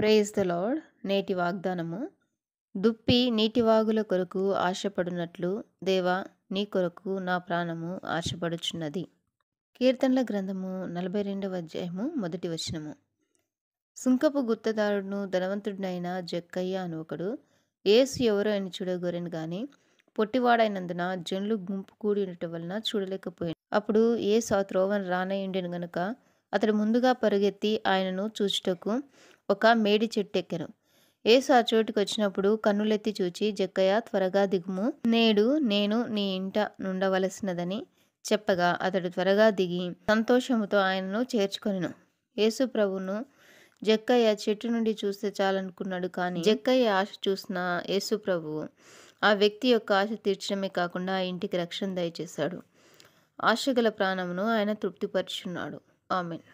praise the lord నేటి వాగ్దానము దుప్పి నీటివాగుల కొరకు ఆశపడినట్లు దేవా నీ కొరకు నా ప్రాణము ఆశపడుచున్నది కీర్తనల గ్రంథము నలభై రెండవ అధ్యాయము మొదటి వచనము సుంకపు గుత్తదారుడును ధనవంతుడినైన జక్కయ్య అని ఒకడు ఏసు ఎవరో అని చూడగోరని కానీ పొట్టివాడైనందున జనులు గుంపు కూడి ఉండటం వలన చూడలేకపోయాను అప్పుడు ఏసు ఆ త్రోవను రానయ్యుండెను గనుక అతడు ముందుగా పరుగెత్తి ఆయనను చూచుటకు ఒక మేడి చెట్టెక్కెను ఏసు ఆ చోటుకు వచ్చినప్పుడు కన్నులెత్తి చూచి జక్కయ్య త్వరగా దిగుము నేడు నేను నీ ఇంట నుండవలసినదని చెప్పగా అతడు త్వరగా దిగి సంతోషముతో ఆయనను చేర్చుకొనిను యేసు ప్రభును జక్కయ్య చెట్టు నుండి చూస్తే చాలనుకున్నాడు కానీ జక్కయ్య ఆశ చూసిన యేసు ప్రభు ఆ వ్యక్తి యొక్క ఆశ తీర్చడమే కాకుండా ఆ ఇంటికి రక్షణ దయచేశాడు ఆశగల ప్రాణమును ఆయన తృప్తిపరుచున్నాడు ఆమెన్